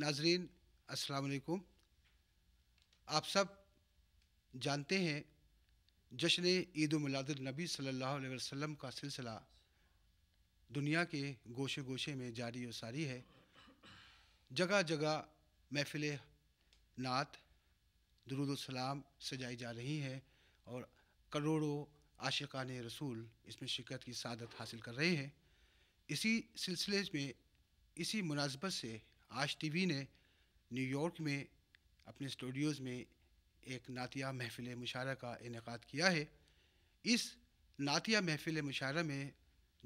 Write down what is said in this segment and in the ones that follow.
नाजरीन अस्सलाम वालेकुम आप सब जानते हैं जश्न ईद मिलादुलनबी सल्लल्लाहु अलैहि वसल्लम का सिलसिला दुनिया के गोशे गोशे में जारी और सारी है जगह जगह महफिल नात सलाम सजाई जा रही हैं और करोड़ों आशिकान रसूल इसमें शिरकत की सादत हासिल कर रहे हैं इसी सिलसिले में इसी मुनासबत से आज टीवी ने न्यूयॉर्क में अपने स्टूडियोज़ में एक नातिया महफिल मुशारा का इनका किया है इस नातिया महफिल मुशारा में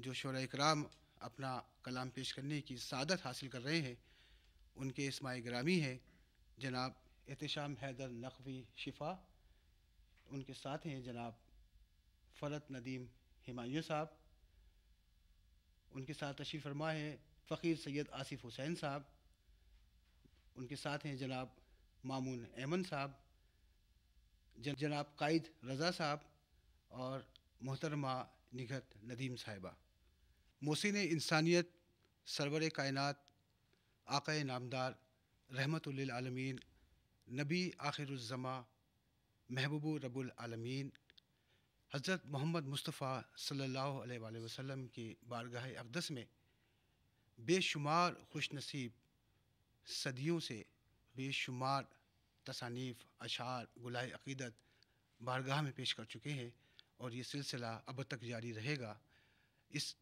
जो शरा कराम अपना कलाम पेश करने की सादत हासिल कर रहे हैं उनके इसमाय ग्रामी हैं जनाब एहतम हैदर नकवी शिफा उनके साथ हैं जनाब फ़रत नदीम हमायूं साहब उनके साथ तशीफ़ फरमा है फ़कीर सैयद आसिफ हुसैन साहब उनके साथ हैं जनाब मामून एमन साहब जनाब कायद रज़ा साहब और मोहतरमा निगत नदीम साहिबा मोहसिन इंसानियत सरवर कायनत आक़ नामदार रहमत आलमीन नबी आखिरज़मा महबूब रबालमीन हज़रत मोहम्मद मुस्तफ़ा सल्लल्लाहु अलैहि वसल्लम की बारगाह अकदस में बेशुमार खुश नसीब सदियों से बेशुमार तसानीफ़ अशार गुलाए अकीदत बारगाह में पेश कर चुके हैं और ये सिलसिला अब तक जारी रहेगा इस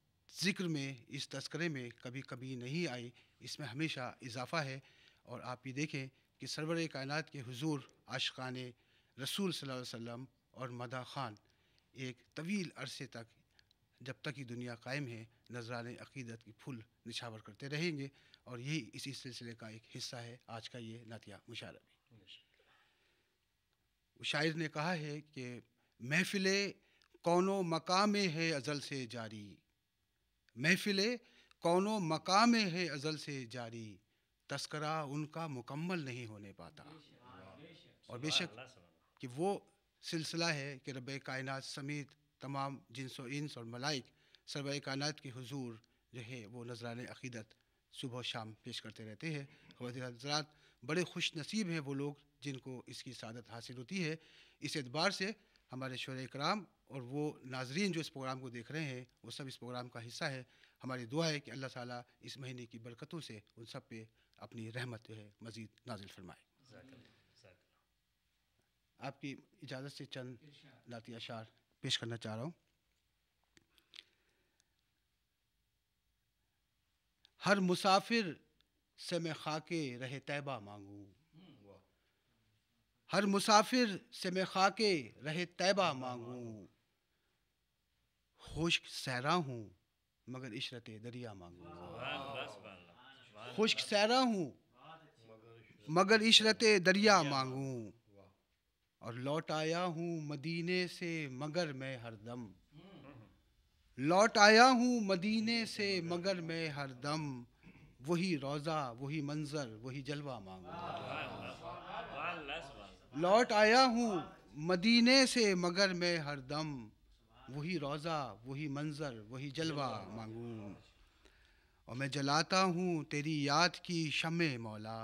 ज़िक्र में इस तस्करे में कभी कभी नहीं आई इसमें हमेशा इजाफ़ा है और आप ये देखें कि सरवर कायनत के हुजूर आशकान रसूल सल्लल्लाहु अलैहि वसल्लम और मदा ख़ान एक तवील अरसे तक जब तक ही दुनिया कायम है नजरान अकीदत की फुल निछावर करते रहेंगे और यही इसी सिलसिले का एक हिस्सा है आज का ये नातिया मुशारा भी शायर ने कहा है कि महफिल कौनो मकाम है अज़ल से जारी महफिल कौनो मकाम है अज़ल से जारी तस्करा उनका मुकम्मल नहीं होने पाता और बेशक कि वो सिलसिला है कि रब कायनात समेत तमाम जिनस इंस और मलाइक सरब कायनात के हुजूर जो है वो नजरान अक़ीदत सुबह शाम पेश करते रहते हैं हजरात बड़े खुश नसीब हैं वो लोग जिनको इसकी सादत हासिल होती है इस एतबार से हमारे शोर कराम और वो नाजरीन जो इस प्रोग्राम को देख रहे हैं वो सब इस प्रोग्राम का हिस्सा है हमारी दुआ है कि अल्लाह ताली इस महीने की बरकतों से उन सब पे अपनी रहमत जो है मज़ीद नाजिल फरमाए आपकी इजाज़त से चंद नातिया शार पेश करना चाह रहा हूँ हर मुसाफिर से मैं खाके रहे तैबा मांगूँ हर मुसाफिर से मैं खाके रहे तैबा मांगूँ खुश्क सहरा हूँ मगर इशरत दरिया मांगूँ खुश्क सहरा हूँ मगर इशरत दरिया मांगू और लौट आया हूँ मदीने से मगर मैं हरदम लौट आया हूँ मदीने से मगर मैं हर दम वही रोज़ा वही मंज़र वही जलवा मांगू लौट आया हूँ मदीने से मगर मैं हर दम वही रोज़ा वही मंज़र वही जलवा मांगू और मैं जलाता हूँ तेरी याद की शम मौला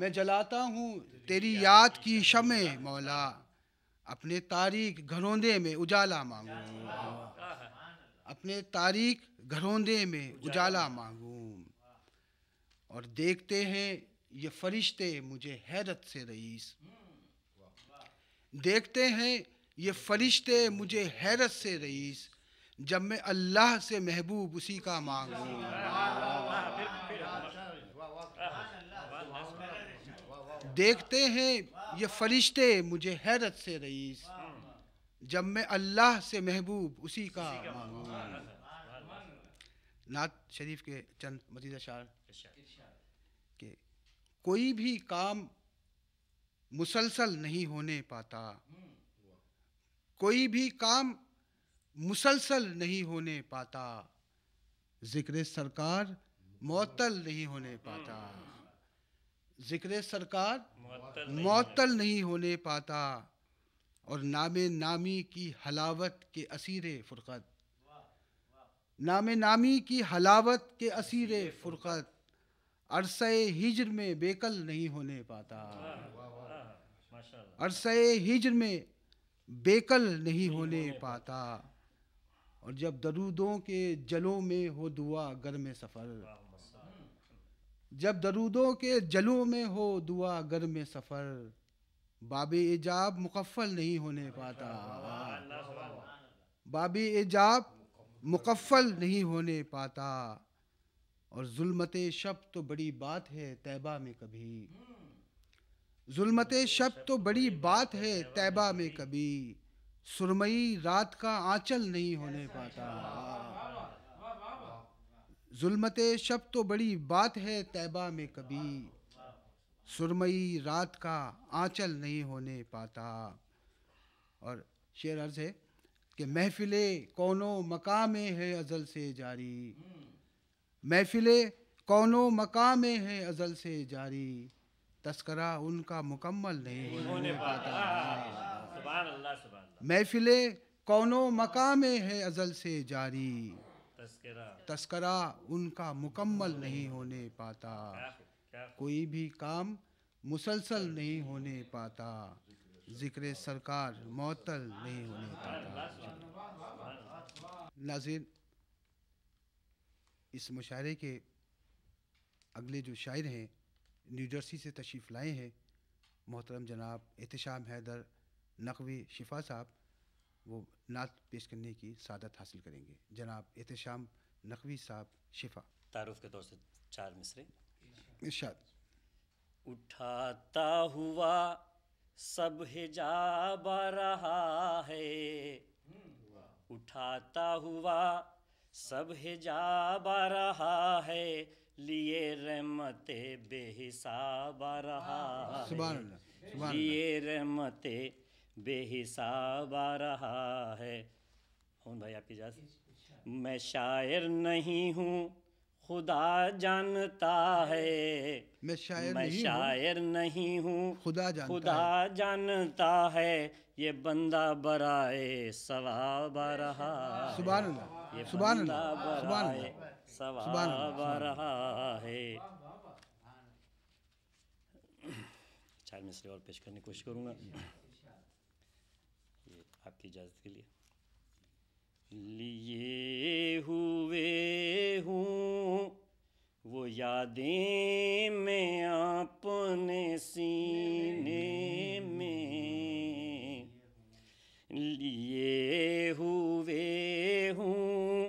मैं जलाता हूँ तेरी याद की शम मौला अपने तारीख घरोंदे में उजाला मांगू अपने तारीख घरोंदे में उजाला मांगू और देखते हैं ये फरिश्ते मुझे हैरत से रईस देखते हैं ये फरिश्ते मुझे हैरत से रईस जब मैं अल्लाह से महबूब उसी का मांगू देखते हैं ये फरिश्ते मुझे हैरत से रईस जब मैं अल्लाह से महबूब उसी का नात शरीफ के चंद मजीद अशार के कोई भी काम मुसलसल नहीं होने पाता कोई भी काम मुसलसल नहीं होने पाता जिक्र सरकार मअतल नहीं होने पाता जिक्र सरकार मअतल नहीं होने पाता और नाम नामी की हलावत के असीरे फ़ुरक़त नाम नामी की हलावत के असीरे फ़ुरक़त अरस हिजर में बेकल नहीं होने पाता अरस हिजर में बेकल नहीं होने पाता और जब दरूदों के जलों में हो दुआ गर में सफ़र जब दरूदों के जलों में हो दुआ गर में सफ़र बाब एजाब मुकफ़ल नहीं होने पाता बाब एजाब मुकफ़ल नहीं होने पाता और जुलमत शब तो बड़ी बात है तैबा में कभी जुलमत शब तो बड़ी बात है तैबा में कभी सुरमई रात का आंचल नहीं होने पाता जुल्मत शब तो बड़ी बात है तैबा में कभी सुरमई रात का आंचल नहीं होने पाता और शेर अर्ज है कि महफिले कौनो मका में है अज़ल से जारी महफिले कौनो मका में है अज़ल से जारी तस्करा उनका मुकम्मल नहीं होने पाता महफिले कौनो मका में है अज़ल से जारी तस्करा उनका मुकम्मल नहीं होने पाता कोई भी काम मुसलसल नहीं होने पाता जिक्र सरकार मअतल नहीं होने पाता नाजिर इस मुशायरे के अगले जो शायर हैं न्यूजर्सी से तशरीफ़ लाए हैं मोहतरम जनाब एहतशाम हैदर नकवी शिफा साहब वो नात पेश करने की सादत हासिल करेंगे जनाब एहतम नकवी साहब शिफा तारुफ के तौर से चार मिसरे इर्शाद उठाता हुआ सब हिजाब रहा है उठाता हुआ सब हिजाब रहा है लिए रहमत बेहिसाब रहा लिए रहमत बेहिसाब आ रहा है मोहन भाई आपकी इजाज़त मैं शायर नहीं हूँ खुदा जानता है मैं शायर मैं नहीं शायर हूं। नहीं हूँ खुदा जानता खुदा है। जानता है ये बंदा बराए सवाब आ रहा सुबह ये सुबह बराए सवाब आ रहा है चार मिसरे और पेश करने की कोशिश करूँगा आपकी इजाज़त के लिए लिए हुए हूँ वो यादें मैं अपने सीने में लिए हुए हूँ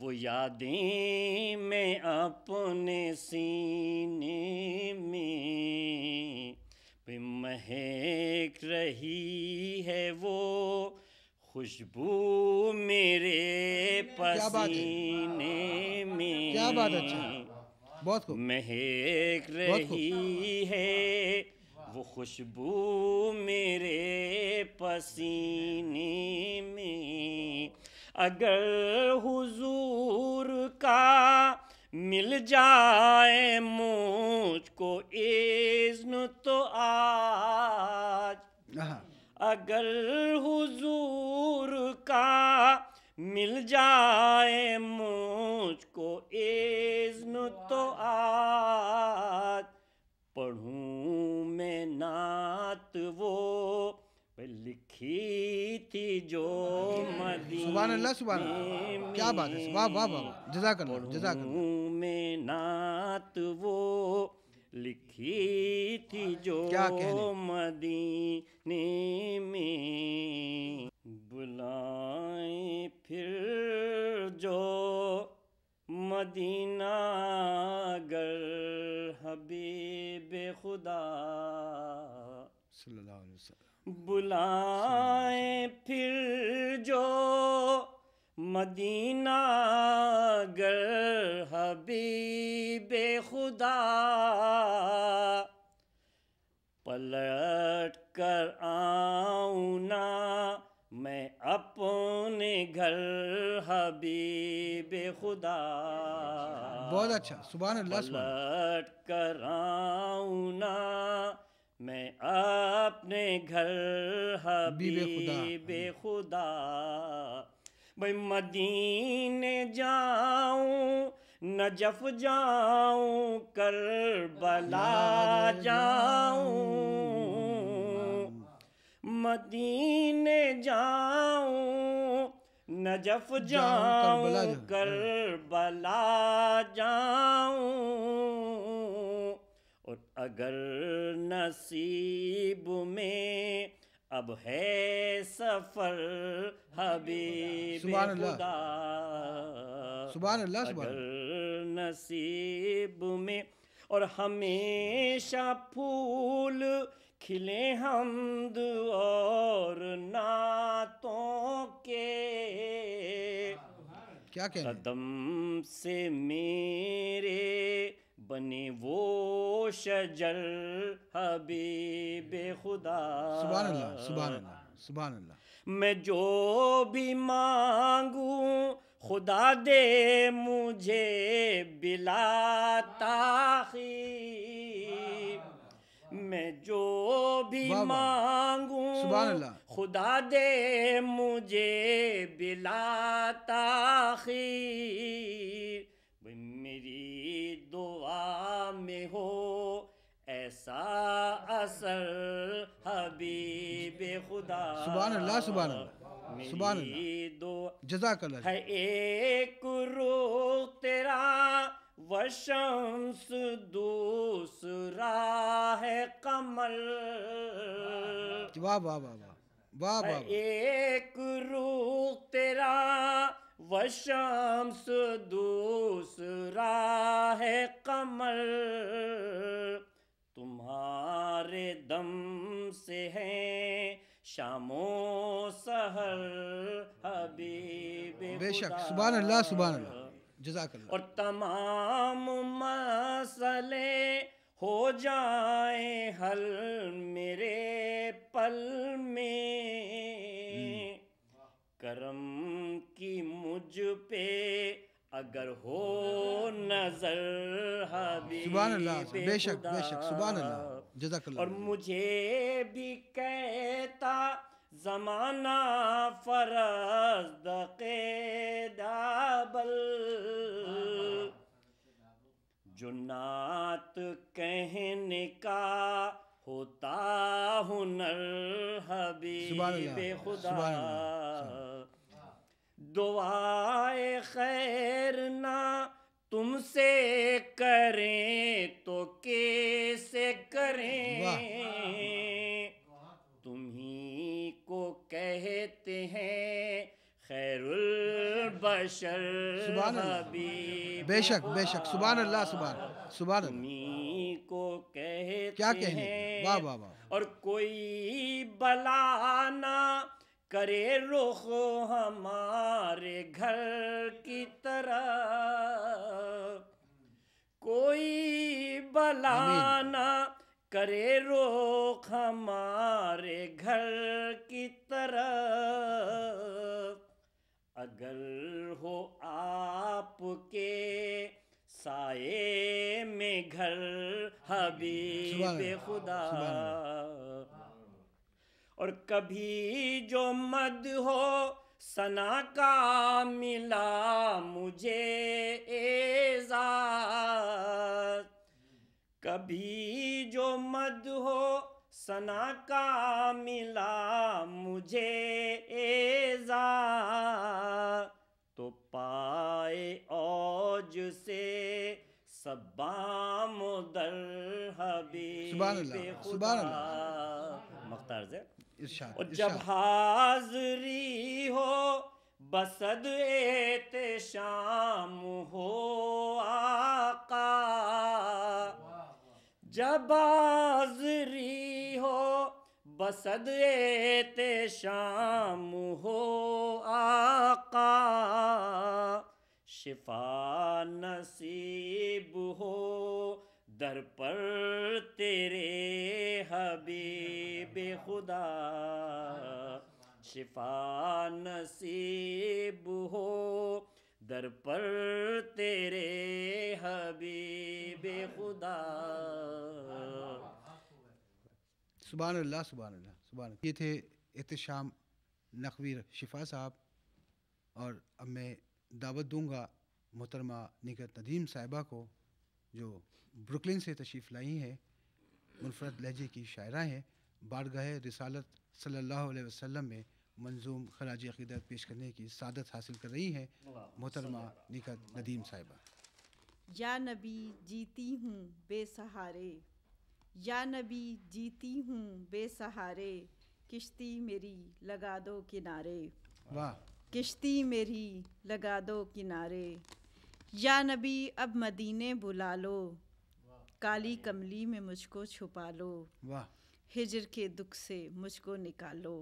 वो यादें मैं अपने सीने में महक रही है वो खुशबू मेरे पसीने में क्या बात अच्छा बहुत खूब महक रही है वो खुशबू मेरे पसीने में अगर हुजूर का मिल जाए मुझको इज्न तो आज हाँ। अगर हुजूर का मिल जाए मुझको इज्न तो आज पढ़ू मैं नात वो लिख रखी थी जो सुबह अल्लाह सुबह क्या बात है वाह वाह वाह जजाक जजाक में नात वो लिखी थी जो क्या मदीने में बुलाए फिर जो मदीना गर हबीब खुदा सल्लल्लाहु अलैहि वसल्लम बुलाए फिर जो मदीना गर हबीबे खुदा पलट कर आऊना मैं अपने घर हबीबे खुदा बहुत अच्छा सुबह पलट कर आऊना मैं अपने घर हबीबे हम्म। खुदा भाई मदीने जाऊं नजफ जाऊं करबला जाऊं मदीने जाऊं नजफ जाऊं करबला जाऊं और अगर नसीब में अब है सफर हबीब सुबह अल्लाह अगर नसीब में और हमेशा फूल खिले हमद और नातों के क्या कदम से मेरे बने वो शजर हबीब खुदा सुबह अल्लाह सुबह मैं जो भी मांगू खुदा दे मुझे बिला मैं जो भी मांगूं खुदा दे मुझे बिला दुआ में हो ऐसा असर हबीब खुदा सुबह अल्लाह सुबह सुबह दो जजाक है एक रो तेरा वशंस दूसरा है कमल वाह वाह वाह वाह वाह एक रू तेरा व शम्स दूसरा है कमल तुम्हारे दम से है शामो सहर हबीब बेशक सुबह अल्लाह सुबह अल्लाह और तमाम मसले हो जाए हल मेरे पल में हम्म। करम की मुझ पे अगर हो नजर बेशक बेशक और मुझे भी कहता जमाना फरज दबल जो नात कहने का होता हुनर हबीब खुदा दुआए खैर ना तुमसे करें तो कैसे करें तुम्ही को कहते हैं खैरुल बशर बेशक बेशक सुबह अल्लाह सुबह सुबह तुम्ही को कहते क्या कहें वाह वाह वाह और कोई बलाना करे रुख हमारे घर की तरह कोई बलाना करे रोक हमारे घर की तरह अगर हो आपके साए में घर हबीब खुदा और कभी जो मद हो सना का मिला मुझे एजाद कभी जो मद हो सना का मिला मुझे एजा तो पाए औज से सबाम दर हबी सुबह अल्लाह सुभान इरशाद जब हाजरी हो बसद एत शाम हो आका जब हाजरी हो बसद एत शाम हो आका शिफा नसीब हो दर पर तेरे हबीब खुदा शिफा नसीब हो दर पर तेरे हबीब खुदा सुबह अल्लाह सुबह अल्लाह सुबह ये थे एहतशाम नकवीर शिफा साहब और अब मैं दावत दूंगा मोहतरमा निकत नदीम साहिबा को जो ब्रुकलिन से तशरीफ़ लाई हैं मुनफरद लहजे की शायरा हैं बारगाह रिसालत सल्लल्लाहु अलैहि वसल्लम में मंजूम खराज अक़ीदत पेश करने की सादत हासिल कर रही हैं मोहतरमा निकत नदीम साहिबा या नबी जीती हूँ बेसहारे या नबी जीती हूँ बेसहारे किश्ती मेरी लगा दो किनारे वाह किश्ती मेरी लगा दो किनारे या नबी अब मदीने बुला लो काली कमली में मुझको छुपा लो हिजर के दुख से मुझको निकालो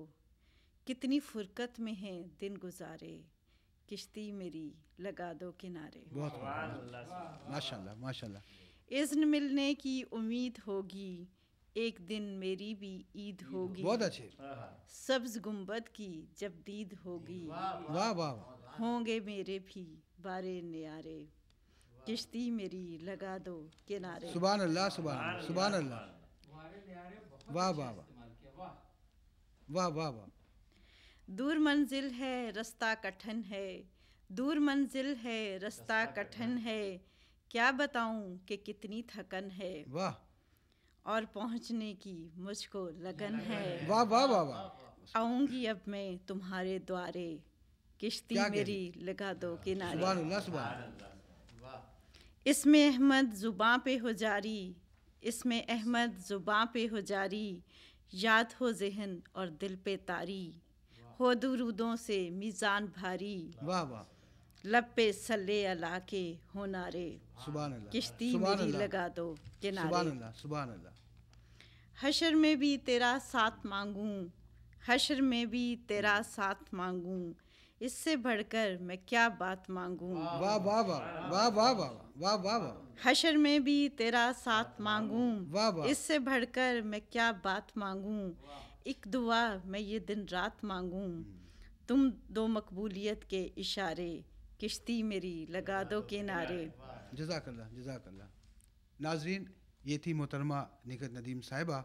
कितनी फुरकत में है दिन गुजारे किश्ती मेरी लगा दो किनारे माशाल्लाह माशाल्लाह इज्न मिलने की उम्मीद होगी एक दिन मेरी भी ईद होगी बहुत अच्छे सब्ज गुम्बद की जब दीद होगी वाह वाह होंगे मेरे भी बारे न्यारे किश्ती मेरी लगा दो किनारे सुबह अल्लाह सुबह सुबह अल्लाह वाह वाह वाह वाह वाह वाह दूर मंजिल है रास्ता कठिन है दूर मंजिल है रास्ता कठिन है क्या बताऊं कि कितनी थकन है वाह और पहुंचने की मुझको लगन है वाह वाह वाह वाह आऊंगी अब मैं तुम्हारे द्वारे किश्ती मेरी लगा दो किनारे इसमें अहमद जुबा पे हो जारी इसमें अहमद जुबा पे हो जारी याद हो जहन और दिल पे तारी हो दुरूदों से मीज़ान भारी वाह वाह लब पे सल्ले अला के हो नारे किश्ती मेरी लगा दो किनारे हशर में भी तेरा साथ मांगू हशर में भी तेरा साथ मांगू इससे बढ़कर मैं क्या बात मांगू वाह वाह वाह वाह वाह वाह वाह वाह वाह हशर में भी तेरा साथ मांगू वाह वाह इससे बढ़कर मैं क्या बात मांगू एक दुआ मैं ये दिन रात मांगू हम्म। तुम दो मकबूलियत के इशारे किश्ती मेरी लगा दो किनारे जजाक जजाक नाजरीन ये थी मोहतरमा निगत नदीम साहिबा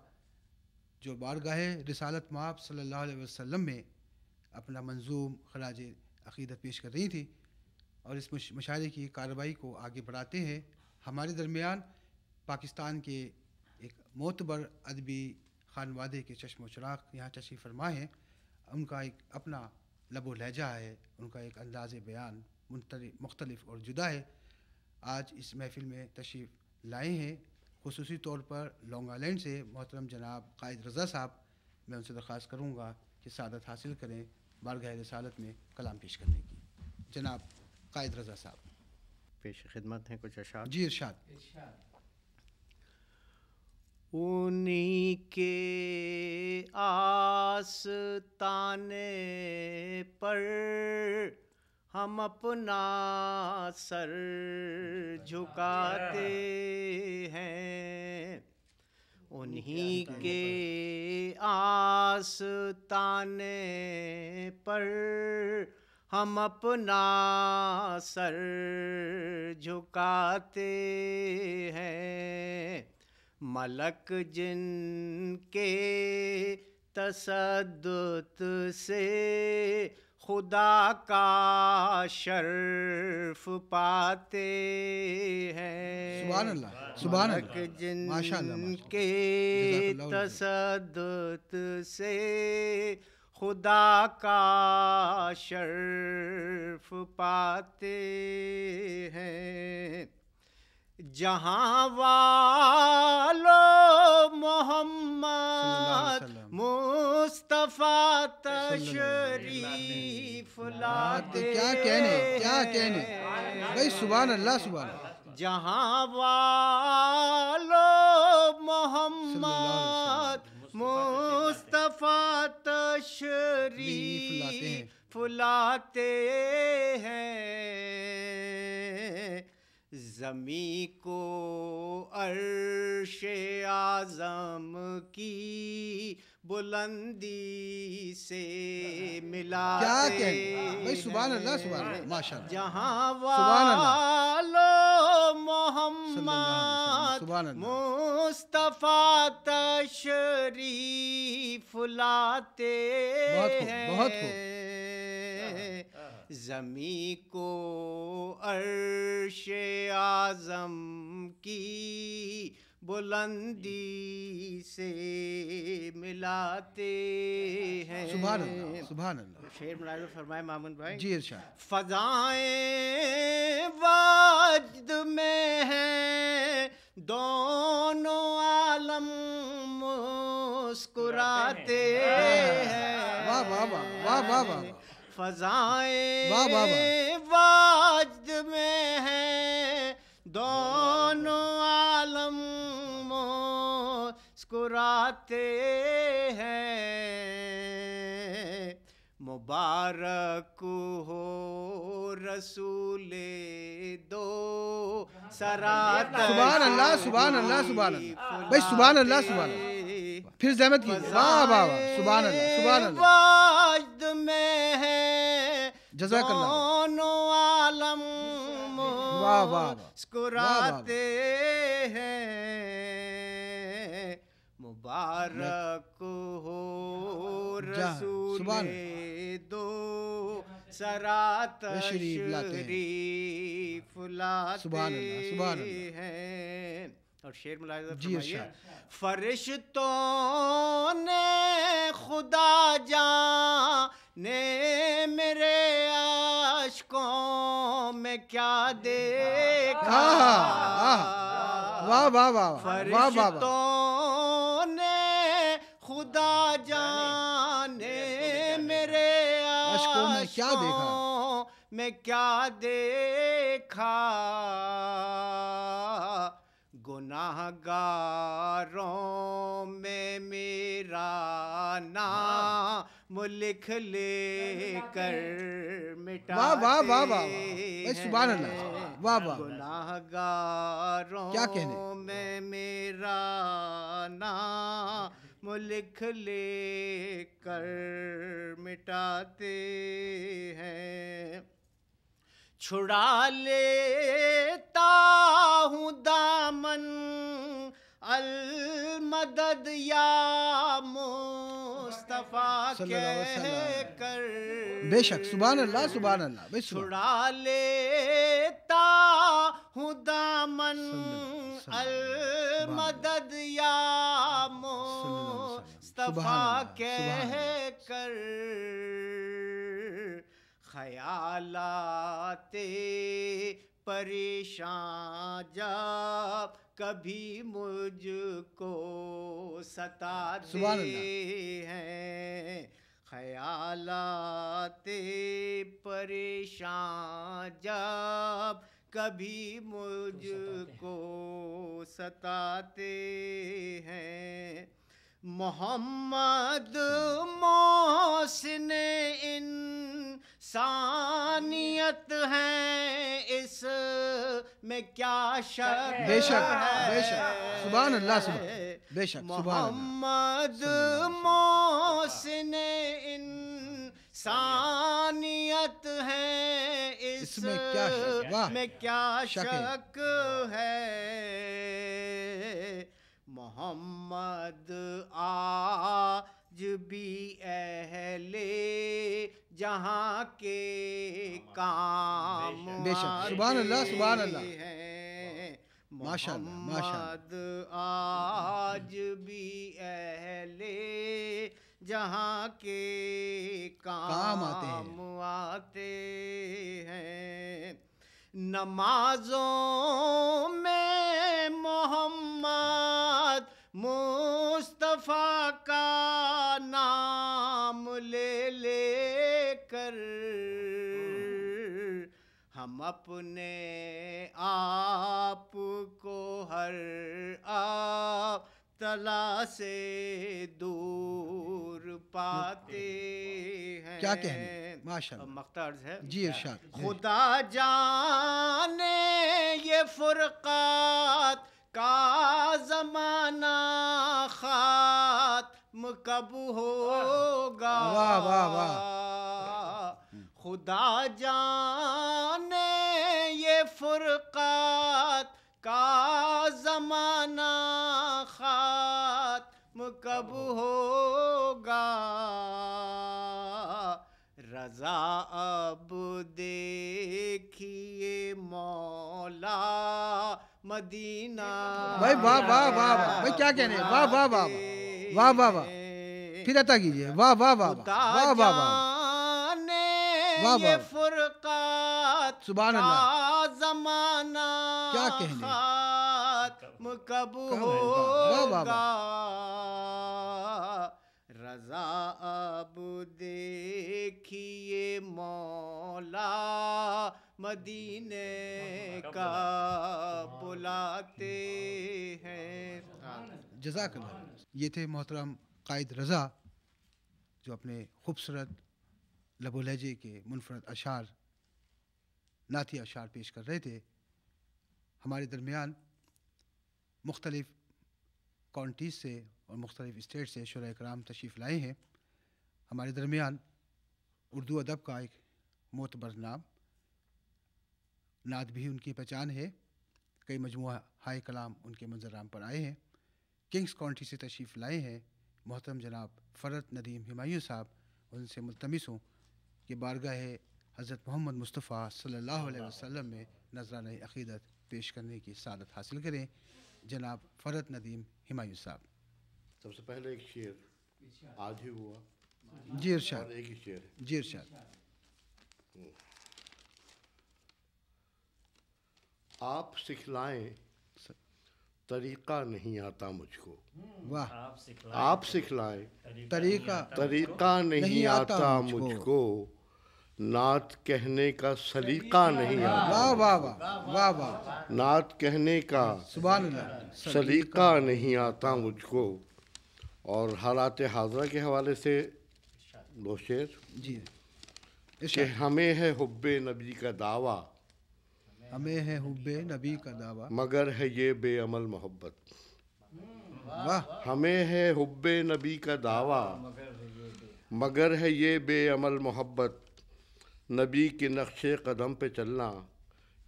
जो बारगाह रिसालत माप सल्लल्लाहु अलैहि वसल्लम में अपना मंजूम खराज अकीदत पेश कर रही थी और इस मशारे की कार्रवाई को आगे बढ़ाते हैं हमारे दरमियान पाकिस्तान के एक मोतबर अदबी खान वादे के चश्म चराग यहाँ चशी फरमा हैं उनका एक अपना लबो लहजा है उनका एक अंदाज बयान मुख्तलिफ और जुदा है आज इस महफिल में तशरीफ़ लाए हैं खसूसी तौर पर लॉन्ग आइलैंड से मोहतरम जनाब कायद रज़ा साहब मैं उनसे दरख्वास्त करूँगा कि सादत हासिल करें बारगह रसालत में कलाम पेश करने की जनाब कायद रजा साहब पेश खिदमत हैं कुछ अशार जी इरशाद उन्हीं के आस ताने पर हम अपना सर झुकाते हैं उन्हीं के आस ताने पर हम अपना सर झुकाते हैं मलक जिन के तसदुत से खुदा का शर्फ पाते हैं सुबह सुबह जिन के तसदत से खुदा का शर्फ पाते हैं जहाँ वालो मोहम्मद मुस्तफ़ा तशरीफ लाते तो क्या कहने क्या कहने भाई सुबह अल्लाह सुबह जहाँ वालो मोहम्मद मुस्तफ़ा तशरीफ फुलाते ज़मी को अर्श आज़म की बुलंदी से मिला क्या भाई सुबह अल्लाह सुबह माशा जहाँ वालो मोहम्मद मुस्तफ़ा तशरीफ लाते बहुत खूब बहुत खूब जमी को अर्श आजम की बुलंदी से मिलाते हैं सुबह शेर मुलाजम फरमाए मामून भाई जी अच्छा फजाए वाजद में है दोनों आलम मुस्कुराते हैं वाह वाह वाह वाह वाह फजाए वाजद में है दोनों आलम मुस्कुराते हैं मुबारक हो रसूले दो सरात सुबह अल्लाह सुबह अल्लाह सुबह अल्लाह भाई सुबह अल्लाह सुबह फिर जहमत की वाह वाह वाह सुबह अल्लाह सुबह अल्लाह दोनों आलम मुस्कुराते हैं मुबारक हो रसूल दो सरात शरीफ लाते हैं और शेर मुलायदा फरमाइए फरिश्तों ने खुदा जा मेरे आशकों में क्या देखा वाह वाह वाह तो ने खुदा जाने मेरे आशकों में क्या देखा मैं क्या देखा गुनाहगारों में मेरा नाम लिख ले कर मिटा वाह वाह वाह वाह वाह अल्लाह वाह वाह गुनाहगारों क्या कहने में मेरा नाम लिख ले कर मिटाते हैं छुड़ा लेता अलमदद या मुस्तफ़ा के कर बेशक सुबह अल्लाह सुबह अल्लाह भाई छुड़ा लेता हूँ दामन अलमदद या मुस्तफ़ा कह कर खयालाते परेशान जा कभी मुझको सताते हैं ख्याल परेशान जब कभी मुझको सताते हैं मोहम्मद मोहसिन इन सानियत है इस में क्या शक बेशक बेशक सुबह अल्लाह सुबह बेशक मोहम्मद मोहसिन इन सानियत है इस में क्या शक में क्या शक है मोहम्मद आ भी अहले जहाँ के काम सुबह अल्लाह सुबह अल्लाह माशाल्लाह आज भी अहले जहाँ के काम, काम आते हैं, आते हैं। नमाजों में मोहम्मद मुस्तफ़ा का नाम ले ले कर हम अपने आप को हर आप तला से दूर पाते हैं क्या कहने माशा मख्तार है जी इरशाद खुदा जाने ये फुरकात का जमाना खात कब होगा वाह वाह वाह खुदा जाने ये फुरकात का जमाना खात्म कब होगा रजा अब देखिए मौला मदीना भाई वाह वाह वाह भाई क्या कहने वाह वाह वाह वाह वाह वाह फिर अता कीजिए वाह वाह वाह वाह वाह वाह वाह वाह फुरकात सुबह जमाना क्या कहने वाह वाह वाह रजा अब देखिए मौला मदीने का बुलाते हैं जजाक ये थे मोहतरम कायद रज़ा जो अपने खूबसूरत लबो लहजे के मुनफरद अशार नाती अशार पेश कर रहे थे हमारे दरमियान मुख्तलिफ़ काउंटीज़ से और मुख्तलिफ़ इस्टेट से शुरा कराम तशरीफ़ लाए हैं हमारे दरमियान उर्दू अदब का एक मोतबर नाम नाद भी उनकी पहचान है कई मजमू हाय कलाम उनके मंजराम पर आए हैं किंग्स काउंटी से तशरीफ़ लाए हैं मोहतरम जनाब फ़रत नदीम हमायूं साहब उनसे मुलतमस हूँ कि बारगाह हज़रत मोहम्मद मुस्तफ़ा सल्लल्लाहु अलैहि वसल्लम में नजराना अकीदत पेश करने की सादत हासिल करें जनाब फ़रत नदीम हमायूँ साहब सबसे पहले एक शेर आज ही हुआ जी इरशाद एक ही शेर जी इरशाद आप सिखलाएं तरीका नहीं आता मुझको हम्म, वाह आप सिखलाए तरीका तरीका नहीं आता मुझको नात कहने का सलीका नहीं आता वाह वाह वाह वाह वाह नात कहने का सलीका नहीं आता मुझको और हालात हाजरा के हवाले से दो शेर जी कि हमें है हुब्बे नबी का दावा हमें है हुब्बे नबी का दावा मगर है ये बेअमल मोहब्बत वाह हमें है हुब्बे नबी का दावा मगर है ये बेअमल मोहब्बत नबी के नक्शे कदम पे चलना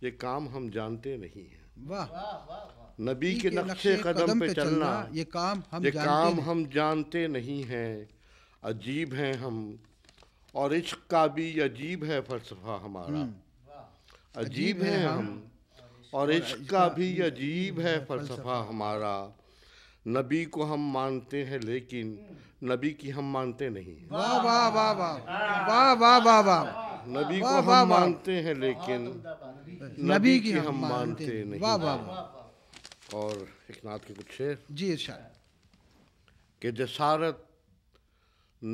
ये काम हम जानते नहीं हैं वाह नबी के नक्शे कदम पे चलना ये काम हम ये काम हम जानते नहीं हैं अजीब हैं हम और इश्क का भी अजीब है फलसफा हमारा हम्म। अजीब हैं हम और इश्क का भी अजीब है फलसफा हमारा नबी को हम मानते हैं लेकिन नबी की हम मानते नहीं हाँ। वाह वाह वाह वाह नबी को हम मानते हैं लेकिन हाँ, नबी की हम मानते नहीं वाह वाह और एक नाथ के कुछ शेर जी शायद के जसारत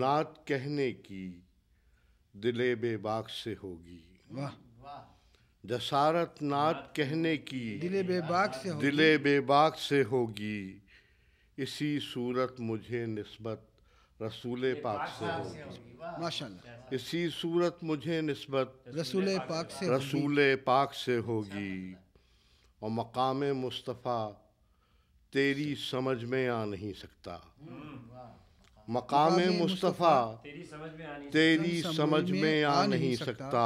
नात कहने की दिले बेबाक से होगी वाह जसारत नात कहने की दिले बेबाक से दिले बेबाक से होगी इसी सूरत मुझे नस्बत रसूल पाक से होगी माशाल्लाह इसी सूरत मुझे नस्बत रसूल पाक से रसूल पाक से होगी और मकाम मुस्तफ़ा तेरी समझ में आ नहीं सकता हम्म, मकाम मुस्तफ़ा तेरी समझ में आ नहीं सकता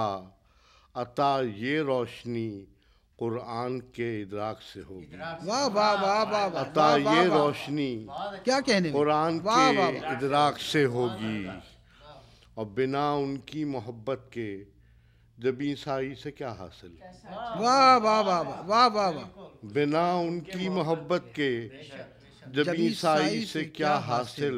अतः ये रोशनी कुरान के इदराक से होगी वाह वाह वाह वाह अता ये रोशनी क्या कहने कुरान के इदराक से होगी और बिना उनकी मोहब्बत के जब ईसाई से क्या हासिल वाह वाह वाह वाह वाह वाह बिना उनकी मोहब्बत के जब ईसाई से क्या हासिल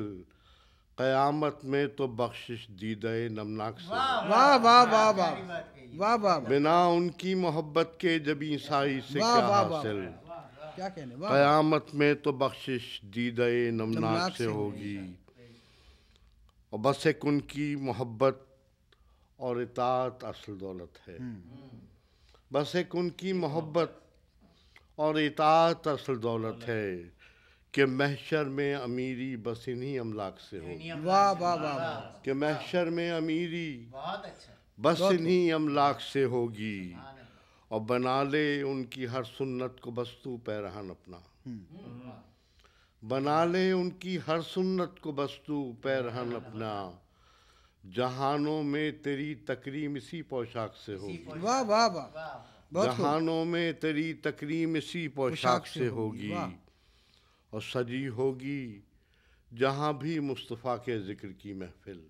क़यामत में तो बख्शिश दीदे नमनाक से वाह वाह वाह वाह वाह वाह बिना उनकी मोहब्बत के जब ईसाई से क्या हासिल क्या कहने कयामत में तो बख्शिश दीदे नमनाक से होगी और बस एक उनकी मोहब्बत और इतात असल दौलत है हम्म। बस एक उनकी मोहब्बत और इतात असल दौलत है कि महशर में अमीरी बस इन्हीं अमलाक से हो वाह वाह वाह कि महशर में अमीरी बहुत अच्छा बस इन्हीं अमलाक से होगी और बना ले उनकी हर सुन्नत को बस तू पैरहन अपना हम्म। बना ले उनकी हर सुन्नत को बस तू पैरहन अपना जहानों में तेरी तकरीम इसी पोशाक से होगी वाह वाह वाह जहानों में तेरी तकरीम इसी पोशाक से होगी और सजी होगी जहाँ भी मुस्तफ़ा के ज़िक्र की महफिल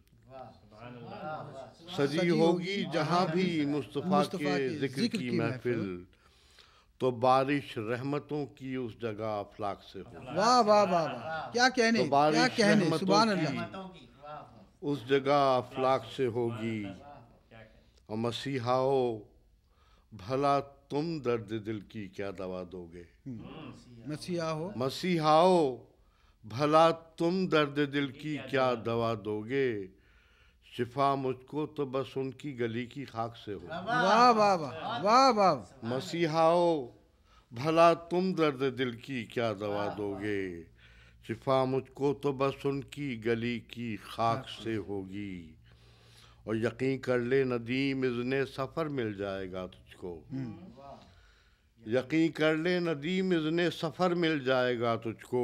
सजी होगी जहाँ भी मुस्तफ़ा के जिक्र की महफिल तो बारिश रहमतों की उस जगह अफलाक से हो वाह वाह वाह क्या कहने तो क्या कहने सुभान अल्लाह उस जगह अफलाक से होगी और मसीहाओ भला तुम दर्द दिल की क्या दवा दोगे मसीहाओ हम्म। मसीहाओ भला तुम दर्द दिल की क्या दवा दोगे शिफा मुझको तो बस उनकी गली की खाक से हो वाह वाह वाह वाह वाह मसीहाओ भला तुम दर्द दिल की क्या दवा दोगे शिफा मुझको तो बस उनकी गली की खाक से होगी और यकीन कर ले नदीम इजने सफ़र मिल जाएगा तुझको हम्म। यकीन कर ले नदीम इजने सफ़र मिल जाएगा तुझको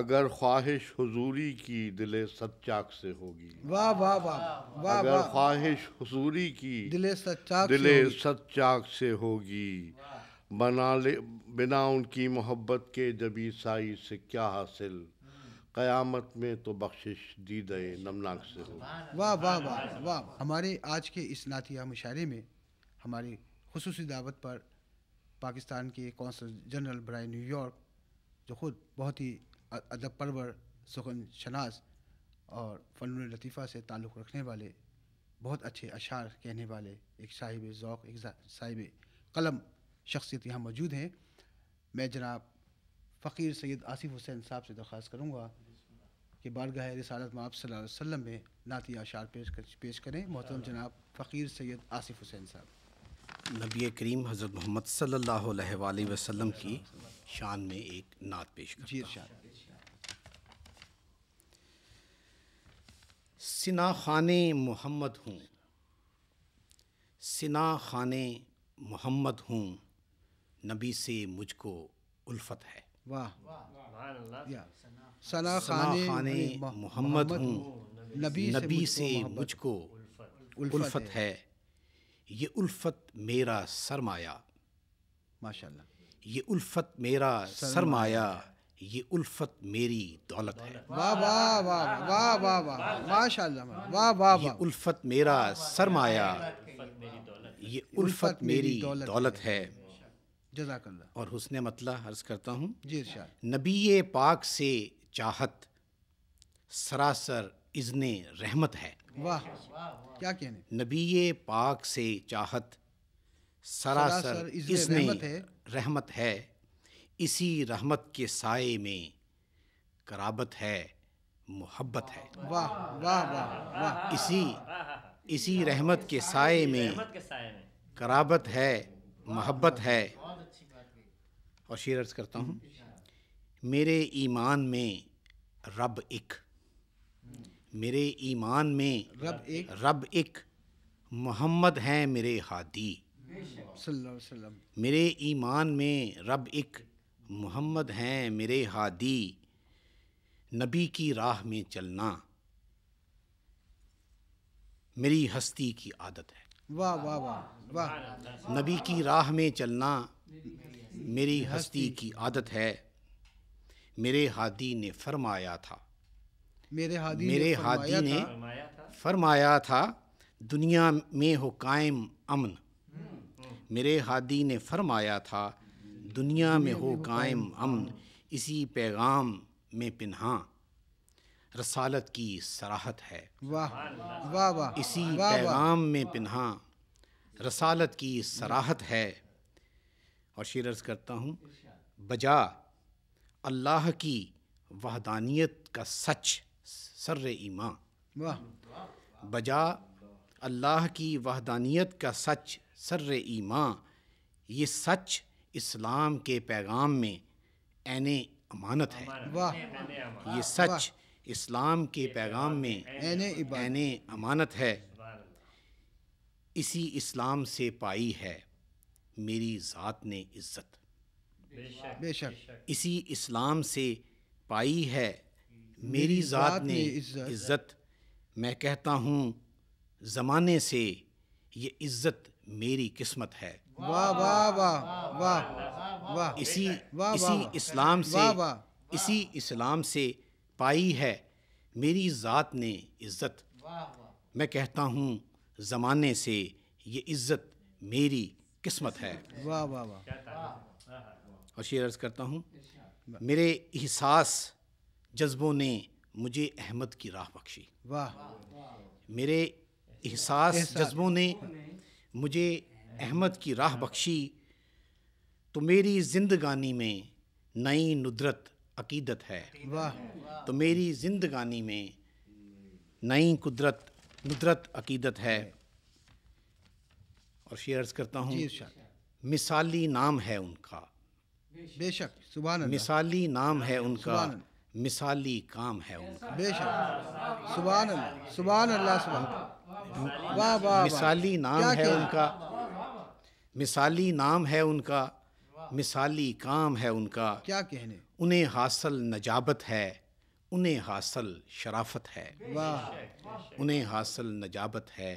अगर ख्वाहिश हजूरी की दिले सच्चाक से होगी वाह वाह वाह वाह अगर ख्वाहिश हुजूरी की दिले सच्चाक दिले सच्चाक से होगी बना ले बिना उनकी मोहब्बत के जबी साई से क्या हासिल क़यामत में तो बख्शिश दी दे नमनाक से हो वाह वाह वाह वाह हमारे आज के इस नातिया मुशारे में हमारी खसूस दावत पर पाकिस्तान के कौंसल जनरल ब्राय न्यूयॉर्क जो ख़ुद बहुत ही अदब परवर सुखन शनाज और फ़न लतीफ़ा से ताल्लुक़ रखने वाले बहुत अच्छे अशार कहने वाले एक साहिब ज़ौक़ एक साहिब कलम शख्सियत यहाँ मौजूद हैं मैं जनाब फ़कीर सैद आसिफ हुसैन साहब से दरख्वास्त करूँगा कि बारगाह रसालत माप वसल्लम में नाती अशार पेश कर, पेश करें मोहतरम जनाब फ़कीर सैद आसिफ हुसैन साहब नबी करीम हज़रत मोहम्मद सल्लल्लाहु अलैहि की शान में एक नात पेश जी शान सिना खान मोहम्मद हूँ सिना खान मोहम्मद हूँ नबी से मुझको उल्फत है वाह सना खान मोहम्मद हूँ नबी से मुझको उल्फत है ये उल्फत मेरा सरमाया माशाल्लाह ये उल्फत मेरा सरमाया ये उल्फत मेरी दौलत है उल्फत मेरा सरमाया ये उल्फत मेरी दौलत है और हुसन मतला अर्ज करता हूँ जी नबी पाक से चाहत सरासर इजन रहमत है वाह क्या कहने नबी पाक से चाहत सरासर इजन रहमत है इसी रहमत के साय में कराबत है मोहब्बत है वाह वाह वाह वाह इसी इसी रहमत के साय में कराबत है मोहब्बत है और शेर अर्ज करता हूँ मेरे ईमान में रब एक मेरे ईमान में रब एक रब एक मोहम्मद हैं मेरे हादी मेरे ईमान में रब एक मोहम्मद हैं मेरे हादी नबी की राह में चलना मेरी हस्ती की आदत है वाह वाह वाह वाह नबी की राह में चलना मेरी हस्ती की आदत है मेरे हादी ने फरमाया था मेरे हादी मेरे ने हादी ने फरमाया था दुनिया में हो कायम अमन मेरे हादी ने फरमाया था दुनिया में हो कायम अमन इसी पैगाम में पिन्हा रसालत की सराहत है वाह वाह वाह इसी पैगाम में पिन्हा रसालत की सराहत है और शेर अर्ज़ करता हूँ बजा अल्लाह की वहदानियत का सच सर ईमा वाह बजा अल्लाह की वहदानियत का सच सर ईमा ये सच इस्लाम के पैगाम में एन अमानत है वाह ये सच इस्लाम के पैगाम में एन अमानत है इसी इस्लाम से पाई है मेरी ज़ात ने इज़्ज़त बेशक इसी इस्लाम से पाई है मेरी ज़ात ने इज़्ज़त मैं कहता हूँ ज़माने से ये इज़्ज़त मेरी किस्मत है वाह वाह वाह वाह वाह इसी इसी इस्लाम से इसी इस्लाम से पाई है मेरी ज़ात ने इज़्ज़त मैं कहता हूँ ज़माने से ये इज़्ज़त मेरी किस्मत है वाह वाह वाह और शेर अर्ज़ करता हूँ मेरे एहसास जज्बों ने मुझे अहमद की राह बख्शी वाह मेरे एहसास जज्बों ने मुझे अहमद की राह बख्शी तो मेरी जिंदगानी में नई नुदरत अकीदत है वाह तो मेरी जिंदगानी में नई कुदरत नुदरत अकीदत है और शेयर्स करता हूँ मिसाली नाम है उनका बेशक सुबह मिसाली नाम है उनका मिसाली काम है उनका बेशक सुबह सुबह अल्लाह सुबह वाह वाह मिसाली नाम है उनका मिसाली नाम है उनका मिसाली काम है उनका क्या कहने उन्हें हासिल नजाबत है उन्हें हासिल शराफत है वाह उन्हें हासिल नजाबत है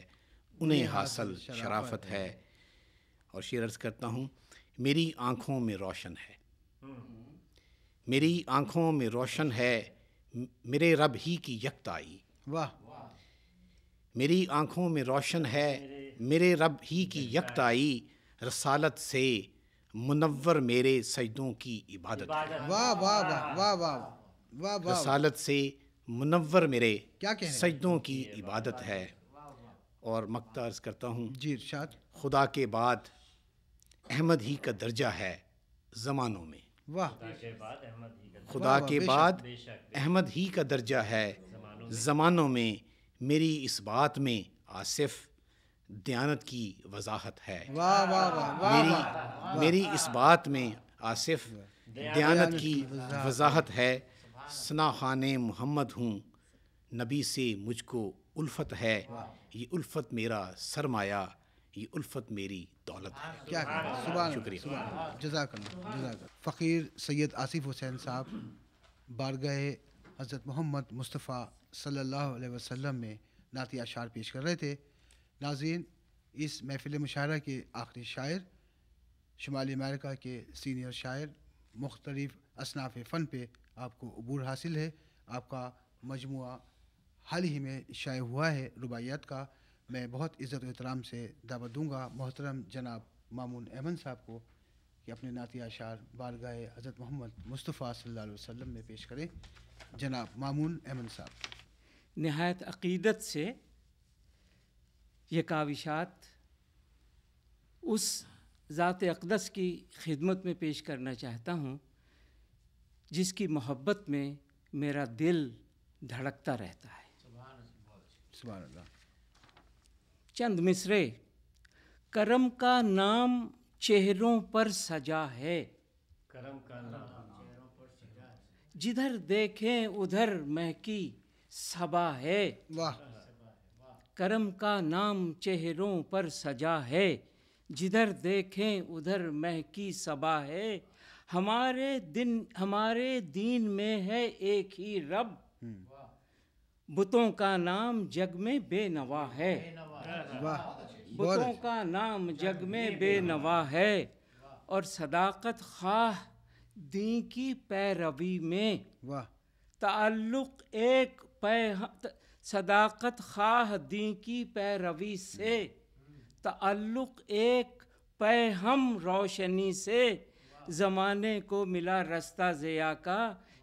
उन्हें हासिल शराफत है और शेर अर्ज़ करता हूँ मेरी आँखों में रोशन है मेरी आँखों में रोशन है मेरे रब ही की यकताई वाह मेरी आँखों में रोशन है मेरे रब ही की यकताई रसालत से मुनवर मेरे सजदों की इबादत रसालत से मुनवर मेरे क्या सजदों की इबादत है और मकता अर्ज़ करता हूँ जी इरशाद खुदा के बाद अहमद ही का दर्जा है ज़मानों में वाह खुदा के बाद अहमद ही का दर्जा है ज़मानों में मेरी इस बात में आसिफ़ दयानत की वजाहत है वाह वाह वाह मेरी मेरी इस बात में आसिफ दयानत की वजाहत है सना खान मोहम्मद हूँ नबी से मुझको उल्फत है ये उल्फत मेरा सरमाया ये उल्फत मेरी दौलत है क्या सुबह शुक्रिया जजाक फ़कीर सैयद आसिफ हुसैन साहब बारगह हज़रत मोहम्मद मुस्तफ़ा सल्लल्लाहु अलैहि वसल्लम में नातिया शार पेश कर रहे थे नाजीन इस महफिल मुशायरा के आखिरी शायर शुमाली अमेरिका के सीनियर शायर मुख्तलिफ असनाफ फ़न पे आपको अबूर हासिल है आपका मजमू हाल ही में शाये हुआ है रुबायात का मैं बहुत इज़्ज़त एहतराम से दावत दूँगा मोहतरम जनाब मामून अहमद साहब को कि अपने नातिया बार बारगाह हज़रत मोहम्मद मुस्तफ़ा सल्ला वसम में पेश करें जनाब मामून अहमद साहब नहायत अकीदत से ये काविशात उस ज़ात अकदस की खिदमत में पेश करना चाहता हूँ जिसकी मोहब्बत में मेरा दिल धड़कता रहता है चंद मिसरे करम का नाम चेहरों पर सजा है करम का नाम चेहरों पर सजा जिधर देखें उधर महकी सबा है वाह करम का नाम चेहरों पर सजा है जिधर देखें उधर महकी सबा है हमारे दिन हमारे दीन में है एक ही रब बुतों का नाम जग में बेनवा है बुतों का नाम जग में बेनवा है और सदाकत खाह दी की पैरवी में वाह ताल्लुक एक पै सदाकत खाह दी की पैरवी से तल्लुक एक पै हम रोशनी से ज़माने को मिला रास्ता ज़िया का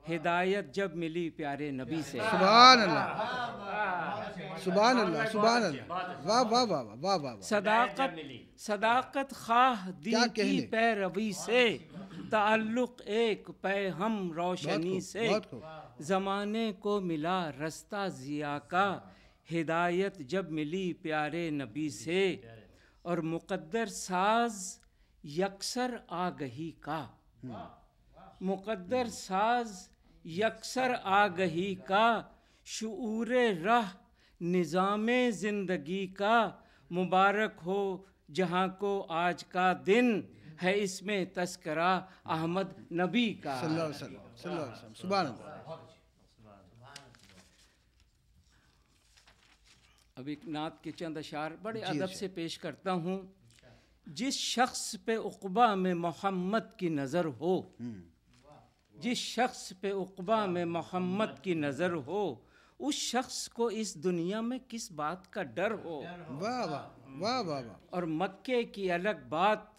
हिदायत जब मिली प्यारे नबी से सुबह अल्लाह सुबह अल्लाह सुबह अल्लाह वाह वाह वाह वाह वाह सदाकत सदाकत खाह दी की पैरवी से ताल्लुक एक पै हम रोशनी से ज़माने को मिला रास्ता जिया का हिदायत जब मिली प्यारे नबी से और मुकद्दर साज यकसर आगही का मुकद्दर साज यकसर आगही का शूर राह निज़ाम ज़िंदगी का मुबारक हो जहाँ को आज का दिन है इसमें तस्करा अहमद नबी का अब एक नात के चंद अशार बड़े अदब अच्छा। से पेश करता हूँ जिस शख्स पे उकबा में मोहम्मद की नज़र हो हम्म। जिस शख्स पे उकबा में मोहम्मद की नज़र हो उस शख्स को इस दुनिया में किस बात का डर हो वाह वाह वाह वाह और मक्के की अलग बात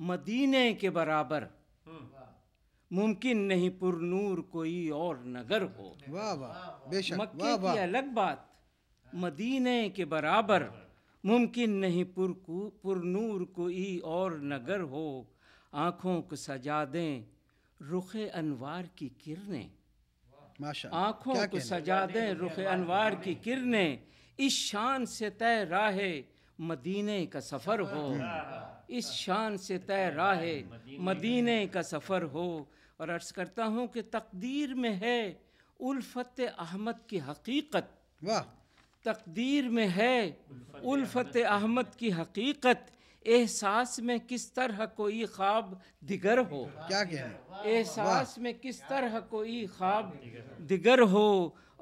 मदीने के बराबर हम्म। मुमकिन नहीं पुरनूर कोई और नगर हो वाह वाह बेशक मक्के की अलग बात मदीने के बराबर मुमकिन नहीं पुरकू पुरनूर कोई और नगर हो आँखों को सजा दें रुख अनवार की किरने आँखों को सजा दें रुख अनवार की किरने इस शान से तय राहे मदीने का सफ़र हो हाँ, हाँ। इस शान से तय राह मदीने का सफ़र हो और अर्ज़ करता हूँ कि तकदीर में है उल्फत अहमद की हकीकत वाह तकदीर में है उल्फत अहमद की हकीकत एहसास में किस तरह कोई ख्वाब दिगर हो क्या कहना एहसास में किस तरह कोई ख्वाब दिगर हो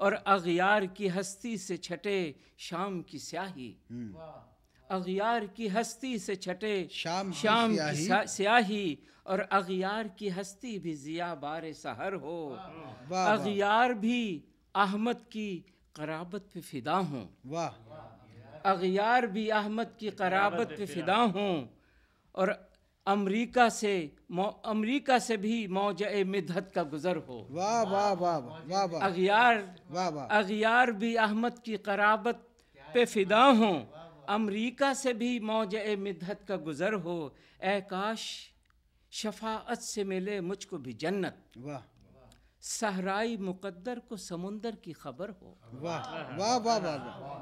और अगियार की हस्ती से छटे शाम की स्याही हम्म। अगियार की हस्ती से छटे शाम शाम की स्याही और अगियार की हस्ती भी जिया बार सहर हो अगियार भी अहमद की कराबत पे फिदा हो वाह अगियार भी अहमद की कराबत पे फिदा हों और अमरीका से अमरीका से भी मौज मिधत का गुजर हो वाह वाह वाह वाह अगियार वाह अगियार भी अहमद की कराबत पे फिदा हों अमरीका से भी मौज मिदहत का गुज़र हो ए काश शफात से मिले मुझको भी जन्नत वाह सहराई मुकद्दर को समुंदर की खबर हो वाह वाह वाह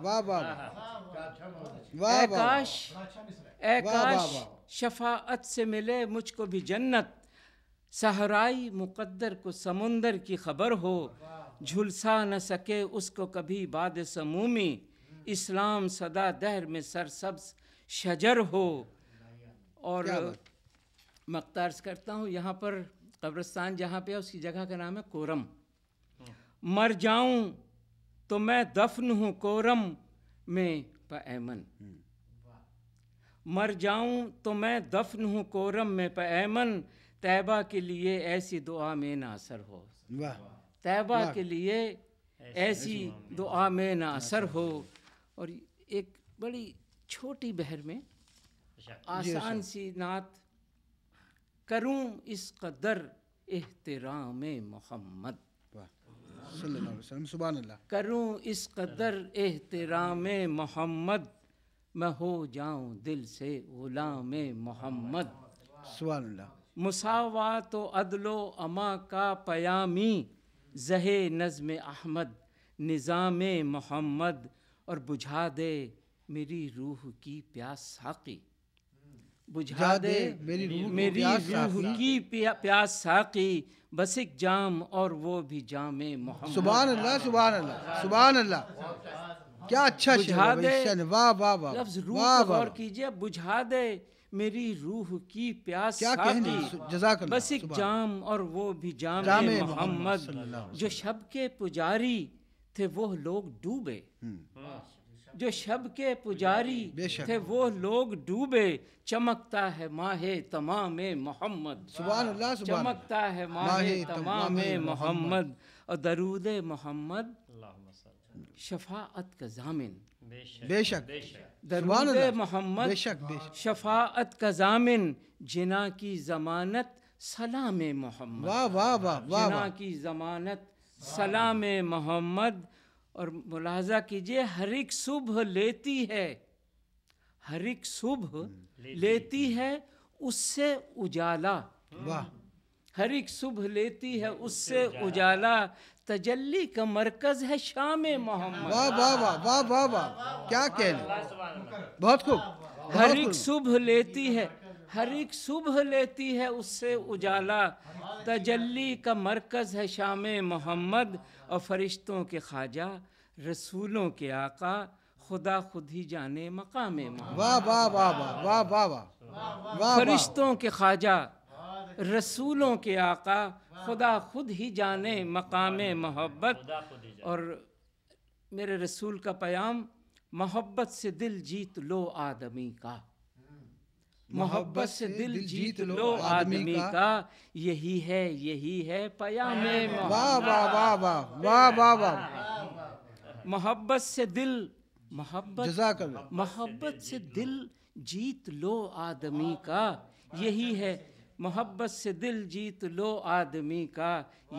वाह वाह वाह ए काश शफात से मिले मुझको भी जन्नत सहराई मुकद्दर को समुंदर की खबर हो झुलसा न सके उसको कभी बाद समूमी इस्लाम सदा दहर में सरसब्स शजर हो और मैं करता हूँ यहाँ पर कब्रस्तान जहाँ पे है उसकी जगह का नाम है कोरम मर जाऊँ तो मैं दफन हूँ कोरम में पैमन मर जाऊँ तो मैं दफन हूँ कोरम में पैमन तैबा के लिए ऐसी दुआ में ना असर हो तैबा के लिए ऐसी दुआ में ना असर हो और एक बड़ी छोटी बहर में अच्छा। आसान अच्छा। सी नात करूं इस कदर एहतराम मोहम्मद करूं इस कदर एहतराम मोहम्मद मैं हो जाऊं दिल से गुलाम मोहम्मद तो अदलो अमा का पयामी जहे नज़म अहमद निज़ाम मोहम्मद और बुझा दे मेरी रूह की प्यास साकी बुझा दे मेरी रूह मेरी रूह की प्या, प्यास साकी बस एक जाम और वो भी जामे मोहम्मद सुबह अल्लाह सुबह अल्लाह सुबह अल्लाह क्या अच्छा बुझा दे वाह वाह वाह लफ्ज रूह गौर कीजिए बुझा दे मेरी रूह की प्यास क्या साकी बस एक जाम और वो भी जामे मोहम्मद जो शब के पुजारी थे वो लोग डूबे हम्म। जो शब के पुजारी थे वो लोग डूबे चमकता है माहे तमाम मोहम्मद चमकता है माहे तमाम मोहम्मद और दरूद मोहम्मद शफात का जामिन बेशक दरूद मोहम्मद शफात का जामिन जिना की जमानत सलाम मोहम्मद वाह वाह वाह जिना की जमानत सलाम मोहम्मद और मुलाजा कीजिए हर एक शुभ लेती है हर एक शुभ हम्म, लेती है उससे उजाला वाह हर एक शुभ लेती है हम्म, उससे उजाला तजल्ली का मरकज है शाम मोहम्मद वाह वाह वाह वाह वाह वाह क्या कहने बहुत खूब हर एक शुभ लेती है हर एक शुभ लेती है उससे उजाला तजल्ली का मरकज है शाम मोहम्मद और फरिश्तों के ख्वाजा रसूलों के आका खुदा खुद ही जाने मकाम फरिश्तों के ख्वाजा रसूलों के आका खुदा खुद ही जाने मकाम मोहब्बत और मेरे रसूल का प्याम मोहब्बत से दिल जीत लो आदमी का मोहब्बत से दिल जीत लो आदमी का यही है यही है पयाम मोहब्बत से दिल मोहब्बत मोहब्बत से दिल जीत लो आदमी का यही है मोहब्बत से दिल जीत लो आदमी का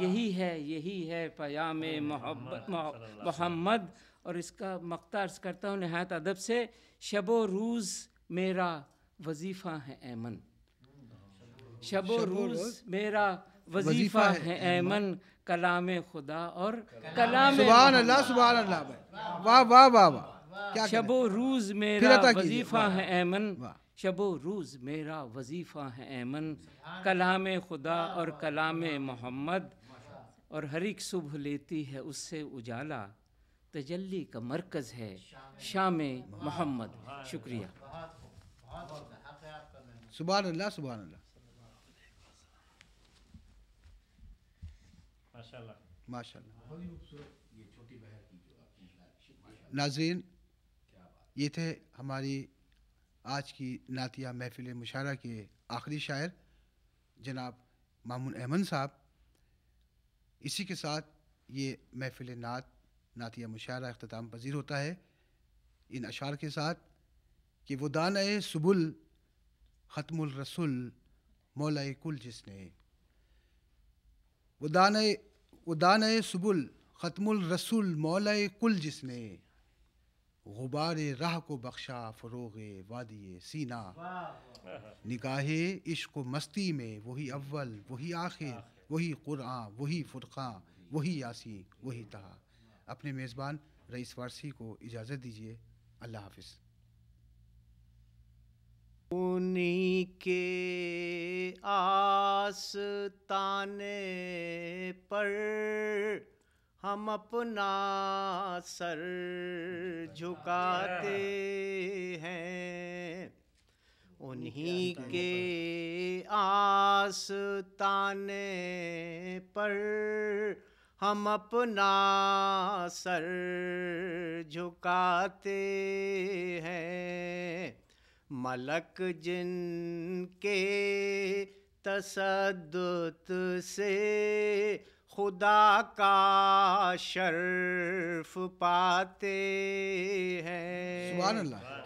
यही है यही है पयाम मोहब्बत मोहम्मद और इसका मख्तार करता हूँ नहायत अदब से शबो रूज़ मेरा वजीफा है ऐमन शबो रूज मेरा वजीफा है ऐमन कलाम खुदा और कलाम सुबह शबो रूज मेरा वजीफा है ऐमन शबो रूज मेरा वजीफा है ऐमन कलाम खुदा और कलाम मोहम्मद और हर एक सुबह लेती है उससे उजाला तजल्ली का मरकज़ है शाम मोहम्मद शुक्रिया सुबह अल्लाह सुबह अल्लाह माशा नाजीन ये थे हमारी आज की नातिया महफिल मुशारा के आखिरी शायर जनाब मामून अहमद साहब इसी के साथ ये महफिल नात नातिया मुशारा अख्ताम पजीर होता है इन अशार के साथ कि वो दान सुबुल खतमुल रसुल मौलाए कुल जिसने वो दान वो दान सुबुल खतमुल रसुल मौला कुल जिसने गुबार राह को बख्शा फ़रोग वादिय सीना निगाह इश्क मस्ती में वही अव्वल वही आखिर वही कुरान वही फ़ुरक़ा वही यासी वही तहा अपने मेज़बान रईस वारसी को इजाज़त दीजिए अल्लाह हाफिज़ उन्हीं के आस्ताने पर हम अपना सर झुकाते हैं उन्हीं के आस्ताने पर हम अपना सर झुकाते हैं मलक जिन के से खुदा का शर्फ पाते हैं